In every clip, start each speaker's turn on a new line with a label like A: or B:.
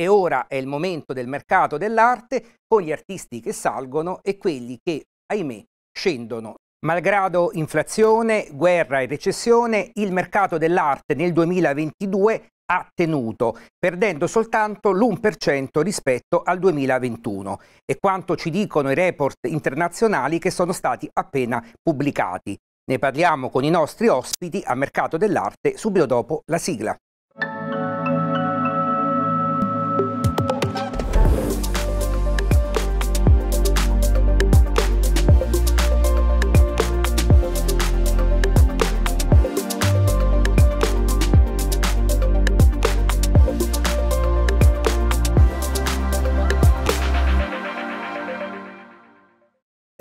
A: e ora è il momento del mercato dell'arte con gli artisti che salgono e quelli che, ahimè, scendono. Malgrado inflazione, guerra e recessione, il mercato dell'arte nel 2022 ha tenuto, perdendo soltanto l'1% rispetto al 2021. È quanto ci dicono i report internazionali che sono stati appena pubblicati. Ne parliamo con i nostri ospiti a Mercato dell'Arte subito dopo la sigla.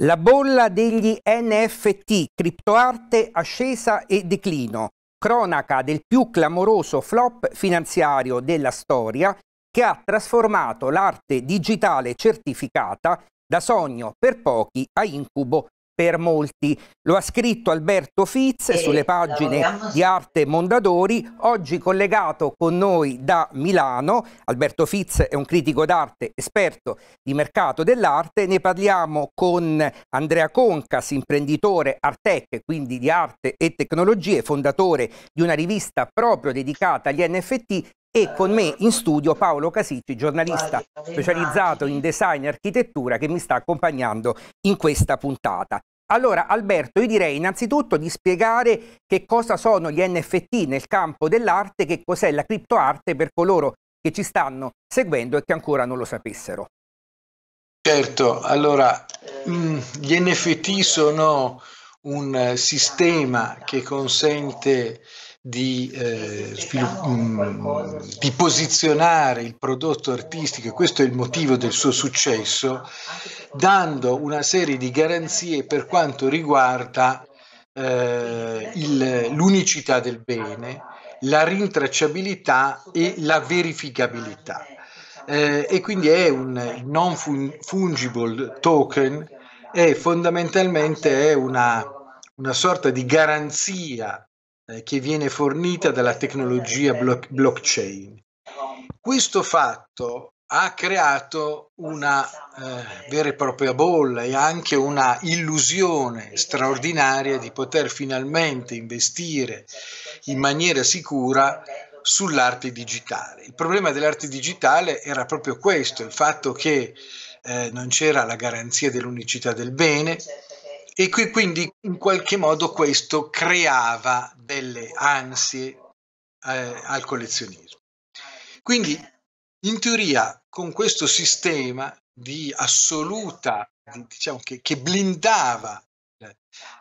A: La bolla degli NFT, criptoarte, ascesa e declino, cronaca del più clamoroso flop finanziario della storia che ha trasformato l'arte digitale certificata da sogno per pochi a incubo per molti. Lo ha scritto Alberto Fitz e sulle pagine di Arte Mondadori, oggi collegato con noi da Milano. Alberto Fitz è un critico d'arte, esperto di mercato dell'arte. Ne parliamo con Andrea Concas, imprenditore Artec, quindi di arte e tecnologie, fondatore di una rivista proprio dedicata agli NFT e con me in studio Paolo Casicci, giornalista specializzato in design e architettura che mi sta accompagnando in questa puntata. Allora Alberto, io direi innanzitutto di spiegare che cosa sono gli NFT nel campo dell'arte, che cos'è la criptoarte per coloro che ci stanno seguendo e che ancora non lo sapessero.
B: Certo, allora mm, gli NFT sono un eh, sistema che consente di, eh, mh, ah, mm, di, posizionare il prodotto artistico, e questo è il motivo del suo successo, dando una serie di garanzie per quanto riguarda eh, il, l'unicità del bene, la rintracciabilità e la verificabilità. Eh, e quindi è un non fungible token e fondamentalmente è una, una sorta di garanzia eh, che viene fornita dalla tecnologia bloc- blockchain. Questo fatto ha creato una eh, vera e propria bolla e anche una illusione straordinaria di poter finalmente investire in maniera sicura sull'arte digitale. Il problema dell'arte digitale era proprio questo, il fatto che eh, non c'era la garanzia dell'unicità del bene, e qui quindi in qualche modo questo creava delle ansie eh, al collezionismo. Quindi in teoria con questo sistema di assoluta, di, diciamo che, che blindava eh,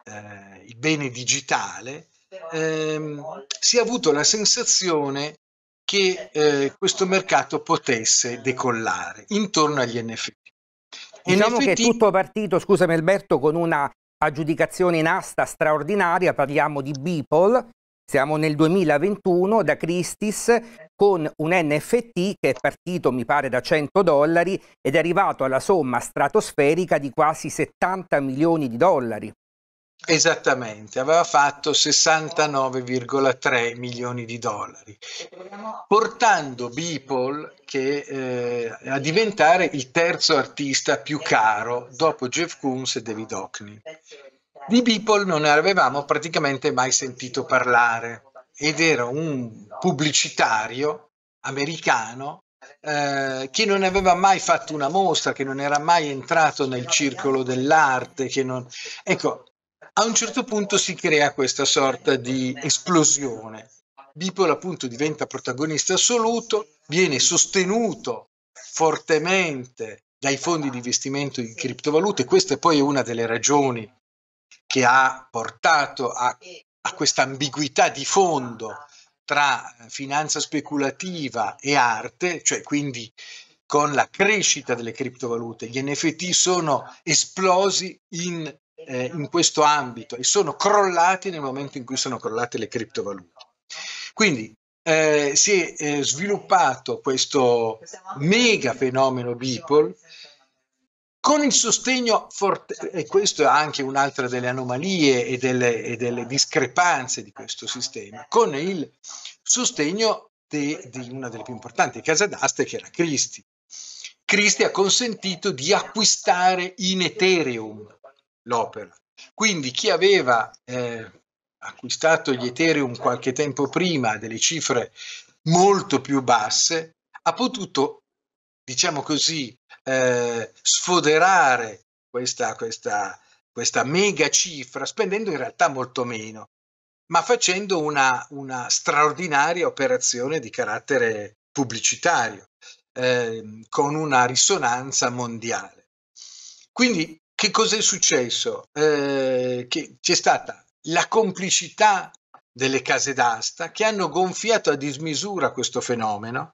B: eh il bene digitale, ehm, si è avuto la sensazione che eh, questo mercato potesse decollare
A: intorno agli NFT. Diciamo NFT... che tutto partito, scusami Alberto, con una aggiudicazione in asta straordinaria, parliamo di Beeple, siamo nel 2021 da Christie's con un NFT che è partito mi pare da 100 dollari ed è arrivato alla somma stratosferica di quasi 70 milioni di dollari.
B: Esattamente, aveva fatto 69,3 milioni di dollari, portando Beeple che, eh, a diventare il terzo artista più caro dopo Jeff Koons e David Hockney. Di Beeple non ne avevamo praticamente mai sentito parlare ed era un pubblicitario americano eh, che non aveva mai fatto una mostra, che non era mai entrato nel circolo dell'arte. Non... Ecco, a un certo punto si crea questa sorta di esplosione. Bipol appunto diventa protagonista assoluto, viene sostenuto fortemente dai fondi di investimento in criptovalute. Questa è poi una delle ragioni che ha portato a, a questa ambiguità di fondo tra finanza speculativa e arte, cioè quindi con la crescita delle criptovalute. Gli NFT sono esplosi in eh, in questo ambito e sono crollati nel momento in cui sono crollate le criptovalute. Quindi eh, si è eh, sviluppato questo mega fenomeno Beeple con il sostegno forte, e questo è anche un'altra delle anomalie e delle, e delle discrepanze di questo sistema, con il sostegno di una delle più importanti case d'aste che era Christie. Christie ha consentito di acquistare in Ethereum l'opera. Quindi chi aveva eh, acquistato gli Ethereum qualche tempo prima a delle cifre molto più basse ha potuto, diciamo così, eh, sfoderare questa, questa, questa mega cifra spendendo in realtà molto meno, ma facendo una, una straordinaria operazione di carattere pubblicitario eh, con una risonanza mondiale. Quindi che cos'è successo? Eh, che c'è stata la complicità delle case d'asta che hanno gonfiato a dismisura questo fenomeno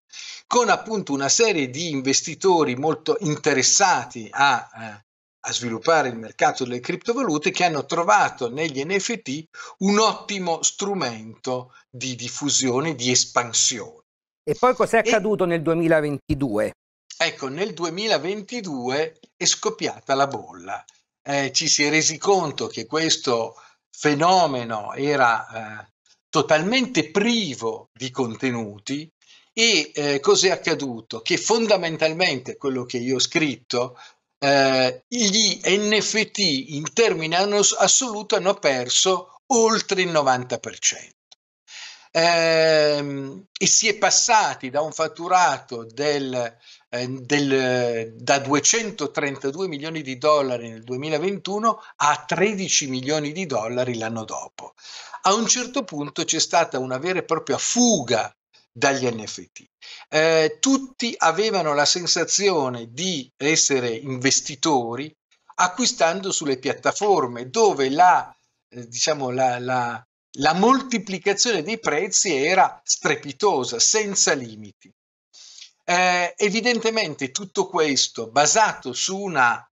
B: con appunto una serie di investitori molto interessati a, eh, a sviluppare il mercato delle criptovalute che hanno trovato negli NFT un ottimo strumento
A: di diffusione, di espansione. E poi cos'è accaduto e... nel 2022? Ecco,
B: nel 2022 è scoppiata la bolla. Eh, ci si è resi conto che questo fenomeno era eh, totalmente privo di contenuti e eh, cos'è accaduto? Che fondamentalmente quello che io ho scritto, eh, gli NFT in termini assoluti hanno perso oltre il 90%. Ehm, e si è passati da un fatturato del eh, del, eh, da 232 milioni di dollari nel 2021 a 13 milioni di dollari l'anno dopo. A un certo punto c'è stata una vera e propria fuga dagli NFT. Eh, tutti avevano la sensazione di essere investitori acquistando sulle piattaforme dove la, eh, diciamo, la, la, la moltiplicazione dei prezzi era strepitosa, senza limiti. Eh, evidentemente tutto questo basato su una,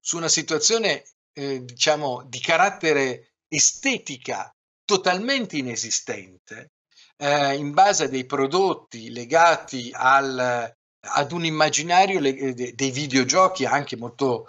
B: su una situazione, eh, diciamo, di carattere estetica totalmente inesistente, eh, in base a dei prodotti legati al, ad un immaginario le, eh, de, dei videogiochi anche molto,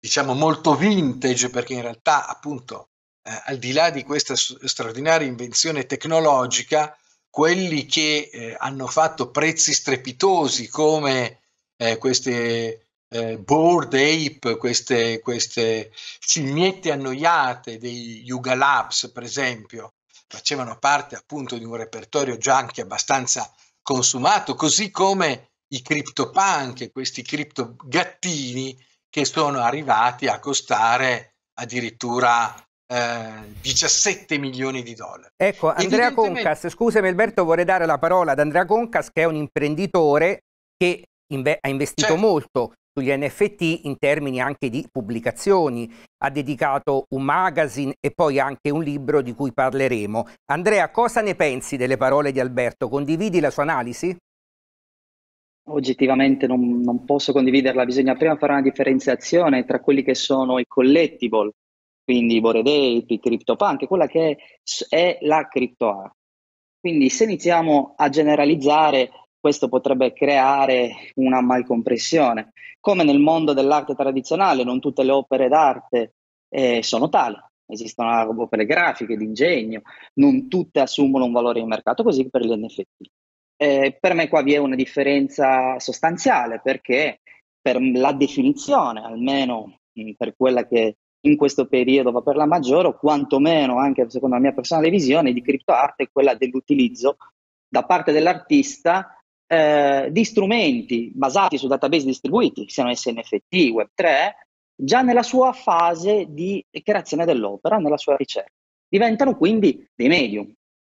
B: diciamo, molto vintage, perché in realtà, appunto, eh, al di là di questa straordinaria invenzione tecnologica, quelli che eh, hanno fatto prezzi strepitosi come eh, queste eh, board ape, queste, queste scimmiette annoiate dei Yuga Labs, per esempio, facevano parte appunto di un repertorio già anche abbastanza consumato, così come i CryptoPunk, questi cripto gattini che sono arrivati a costare addirittura 17 eh, milioni di dollari.
A: Ecco, Andrea Evidentemente... Concas, scusami Alberto, vorrei dare la parola ad Andrea Concas che è un imprenditore che inve- ha investito certo. molto sugli NFT in termini anche di pubblicazioni. Ha dedicato un magazine e poi anche un libro di cui parleremo. Andrea, cosa ne
C: pensi delle parole di Alberto? Condividi la sua analisi? Oggettivamente non, non posso condividerla, bisogna prima fare una differenziazione tra quelli che sono i collectible, quindi Bored Ape, CryptoPunk, quella che è, è la CryptoArt. Quindi se iniziamo a generalizzare, questo potrebbe creare una malcompressione. Come nel mondo dell'arte tradizionale, non tutte le opere d'arte eh, sono tali. Esistono opere grafiche, di ingegno, non tutte assumono un valore di mercato, così per gli NFT. Eh, per me qua vi è una differenza sostanziale perché per la definizione, almeno mh, mm, per quella che in questo periodo va per la maggiore, o quantomeno anche secondo la mia personale visione di criptoarte, è quella dell'utilizzo da parte dell'artista eh, di strumenti basati su database distribuiti, siano SNFT, Web3, già nella sua fase di creazione dell'opera, nella sua ricerca. Diventano quindi dei medium.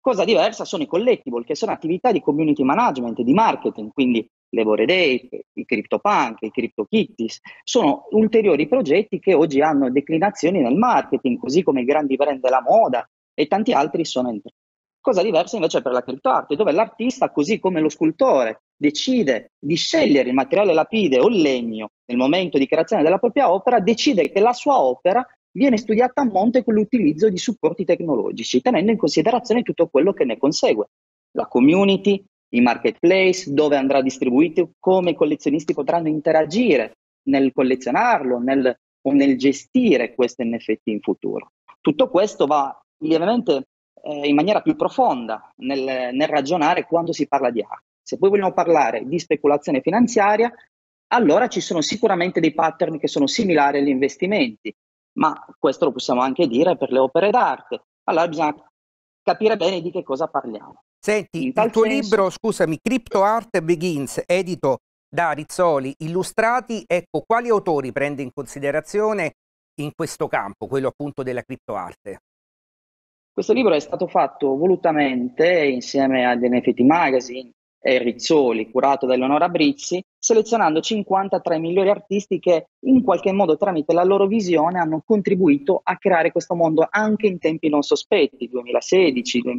C: Cosa diversa sono i collectible, che sono attività di community management, di marketing, quindi le Bored i CryptoPunk, i CryptoKitties, sono ulteriori progetti che oggi hanno declinazioni nel marketing, così come i grandi brand della moda e tanti altri sono entrati. Cosa diversa invece per la criptoarte, dove l'artista, così come lo scultore, decide di scegliere il materiale lapide o il legno nel momento di creazione della propria opera, decide che la sua opera viene studiata a monte con l'utilizzo di supporti tecnologici, tenendo in considerazione tutto quello che ne consegue, la community, i marketplace, dove andrà distribuito, come i collezionisti potranno interagire nel collezionarlo nel, o nel gestire questo NFT in futuro. Tutto questo va lievemente eh, in maniera più profonda nel, nel ragionare quando si parla di arte. Se poi vogliamo parlare di speculazione finanziaria, allora ci sono sicuramente dei pattern che sono similari agli investimenti, ma questo lo possiamo anche dire per le opere d'arte. Allora bisogna capire bene di che cosa parliamo.
A: Senti, il tuo senso... libro, scusami, Crypto Art Begins, edito da Rizzoli, illustrati, ecco, quali autori prende in considerazione in questo campo, quello appunto della criptoarte?
C: Questo libro è stato fatto volutamente insieme agli NFT Magazine, Rizzoli, curato da Eleonora Brizzi, selezionando 53 migliori artisti che in qualche modo tramite la loro visione hanno contribuito a creare questo mondo anche in tempi non sospetti, 2016-2014.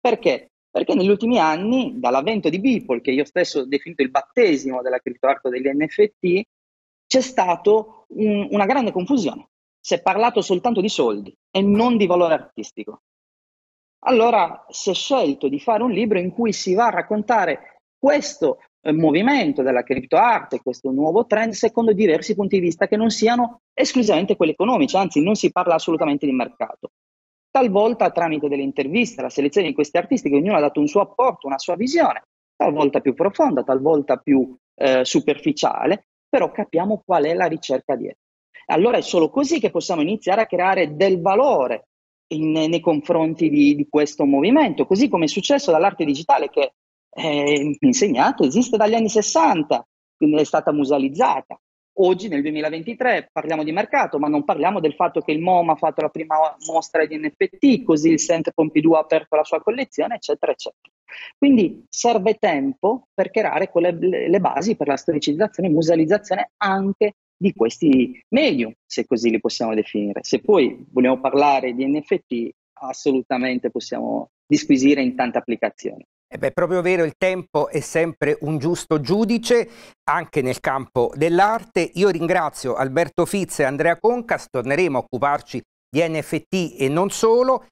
C: Perché? Perché negli ultimi anni, dall'avvento di Beeple, che io stesso ho definito il battesimo della criptoarte degli NFT, c'è stata un, una grande confusione. Si è parlato soltanto di soldi e non di valore artistico. Allora si è scelto di fare un libro in cui si va a raccontare questo eh, movimento della criptoarte, questo nuovo trend, secondo diversi punti di vista che non siano esclusivamente quelli economici, anzi non si parla assolutamente di mercato. Talvolta tramite delle interviste, la selezione di questi artisti, che ognuno ha dato un suo apporto, una sua visione, talvolta più profonda, talvolta più eh, superficiale, però capiamo qual è la ricerca dietro. Allora è solo così che possiamo iniziare a creare del valore in, nei confronti di, di, questo movimento, così come è successo dall'arte digitale che è insegnata esiste dagli anni 60, quindi è stata musealizzata. Oggi nel 2023 parliamo di mercato, ma non parliamo del fatto che il MOM ha fatto la prima mostra di NFT, così il Centre Pompidou ha aperto la sua collezione, eccetera, eccetera. Quindi serve tempo per creare quelle, le basi per la storicizzazione e musealizzazione anche di questi medium, se così li possiamo definire. Se poi vogliamo parlare di NFT, assolutamente possiamo disquisire in tante applicazioni.
A: E eh beh, è proprio vero, il tempo è sempre un giusto giudice, anche nel campo dell'arte. Io ringrazio Alberto Fizz e Andrea Concas, torneremo a occuparci di NFT e non solo.